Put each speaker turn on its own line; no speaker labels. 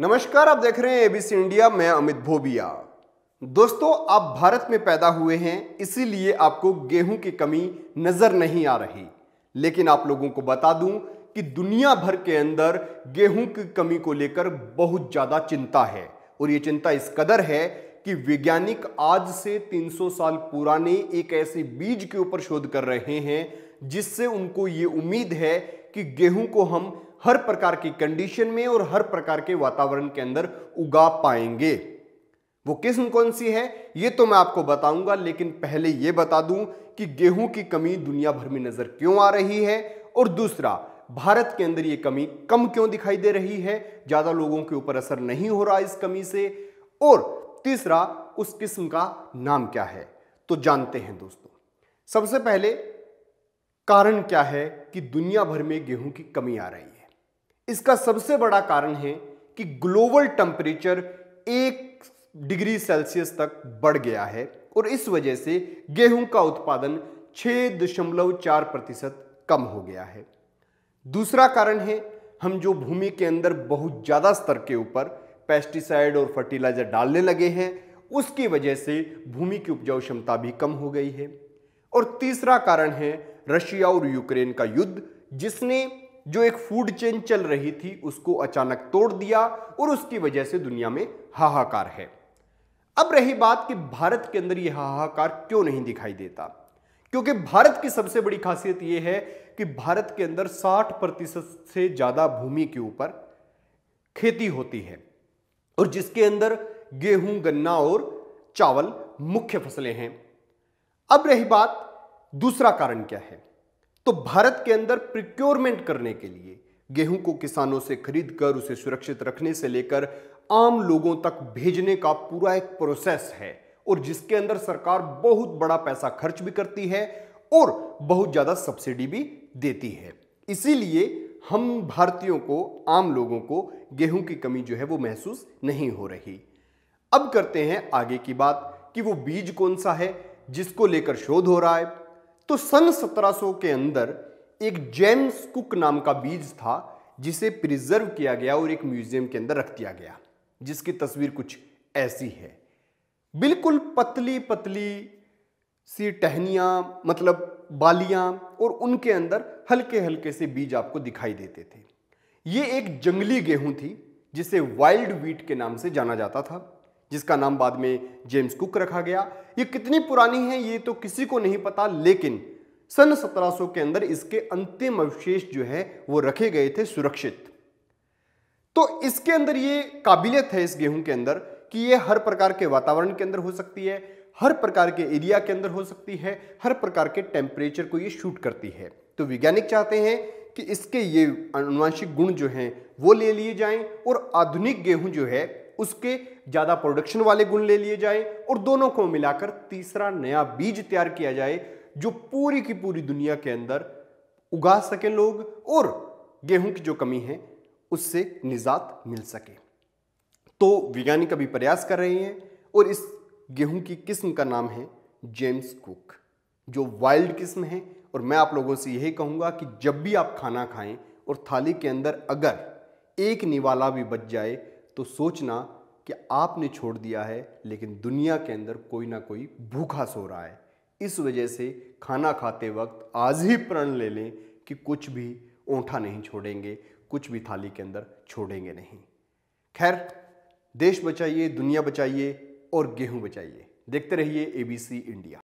नमस्कार आप देख रहे हैं एबीसी इंडिया मैं अमित भोबिया दोस्तों आप भारत में पैदा हुए हैं इसीलिए आपको गेहूं की कमी नजर नहीं आ रही लेकिन आप लोगों को बता दूं कि दुनिया भर के अंदर गेहूं की कमी को लेकर बहुत ज्यादा चिंता है और ये चिंता इस कदर है कि वैज्ञानिक आज से 300 साल पुराने एक ऐसे बीज के ऊपर शोध कर रहे हैं जिससे उनको ये उम्मीद है कि गेहूं को हम हर प्रकार की कंडीशन में और हर प्रकार के वातावरण के अंदर उगा पाएंगे वो किस्म कौन सी है ये तो मैं आपको बताऊंगा लेकिन पहले ये बता दूं कि गेहूं की कमी दुनिया भर में नजर क्यों आ रही है और दूसरा भारत के अंदर ये कमी कम क्यों दिखाई दे रही है ज्यादा लोगों के ऊपर असर नहीं हो रहा इस कमी से और तीसरा उस किस्म का नाम क्या है तो जानते हैं दोस्तों सबसे पहले कारण क्या है कि दुनिया भर में गेहूं की कमी आ रही है इसका सबसे बड़ा कारण है कि ग्लोबल टेम्परेचर एक डिग्री सेल्सियस तक बढ़ गया है और इस वजह से गेहूं का उत्पादन छः दशमलव चार प्रतिशत कम हो गया है दूसरा कारण है हम जो भूमि के अंदर बहुत ज़्यादा स्तर के ऊपर पेस्टिसाइड और फर्टिलाइज़र डालने लगे हैं उसकी वजह से भूमि की उपजाऊ क्षमता भी कम हो गई है और तीसरा कारण है रशिया और यूक्रेन का युद्ध जिसने जो एक फूड चेन चल रही थी उसको अचानक तोड़ दिया और उसकी वजह से दुनिया में हाहाकार है अब रही बात कि भारत के अंदर यह हाहाकार क्यों नहीं दिखाई देता क्योंकि भारत की सबसे बड़ी खासियत यह है कि भारत के अंदर 60 प्रतिशत से ज़्यादा भूमि के ऊपर खेती होती है और जिसके अंदर गेहूं गन्ना और चावल मुख्य फसलें हैं अब रही बात दूसरा कारण क्या है तो भारत के अंदर प्रिक्योरमेंट करने के लिए गेहूं को किसानों से खरीद कर उसे सुरक्षित रखने से लेकर आम लोगों तक भेजने का पूरा एक प्रोसेस है और जिसके अंदर सरकार बहुत बड़ा पैसा खर्च भी करती है और बहुत ज़्यादा सब्सिडी भी देती है इसीलिए हम भारतीयों को आम लोगों को गेहूं की कमी जो है वो महसूस नहीं हो रही अब करते हैं आगे की बात कि वो बीज कौन सा है जिसको लेकर शोध हो रहा है तो सन 1700 के अंदर एक जेम्स कुक नाम का बीज था जिसे प्रिजर्व किया गया और एक म्यूजियम के अंदर रख दिया गया जिसकी तस्वीर कुछ ऐसी है बिल्कुल पतली पतली सी टहनिया मतलब बालियां और उनके अंदर हल्के हल्के से बीज आपको दिखाई देते थे ये एक जंगली गेहूं थी जिसे वाइल्ड वीट के नाम से जाना जाता था जिसका नाम बाद में जेम्स कुक रखा गया ये कितनी पुरानी है ये तो किसी को नहीं पता लेकिन सन 1700 के अंदर इसके अंतिम अवशेष जो है वो रखे गए थे सुरक्षित तो इसके अंदर ये काबिलियत है इस गेहूं के अंदर कि ये हर प्रकार के वातावरण के अंदर हो सकती है हर प्रकार के एरिया के अंदर हो सकती है हर प्रकार के टेम्परेचर को ये शूट करती है तो वैज्ञानिक चाहते हैं कि इसके ये अनुवांशिक गुण जो हैं वो ले लिए जाएं और आधुनिक गेहूं जो है उसके ज़्यादा प्रोडक्शन वाले गुण ले लिए जाए और दोनों को मिलाकर तीसरा नया बीज तैयार किया जाए जो पूरी की पूरी दुनिया के अंदर उगा सके लोग और गेहूं की जो कमी है उससे निजात मिल सके तो वैज्ञानिक अभी प्रयास कर रहे हैं और इस गेहूं की किस्म का नाम है जेम्स कुक जो वाइल्ड किस्म है और मैं आप लोगों से यही कहूंगा कि जब भी आप खाना खाएं और थाली के अंदर अगर एक निवाला भी बच जाए तो सोचना कि आपने छोड़ दिया है लेकिन दुनिया के अंदर कोई ना कोई भूखा सो रहा है इस वजह से खाना खाते वक्त आज ही प्रण ले लें कि कुछ भी ओंठा नहीं छोड़ेंगे कुछ भी थाली के अंदर छोड़ेंगे नहीं खैर देश बचाइए दुनिया बचाइए और गेहूं बचाइए देखते रहिए एबीसी इंडिया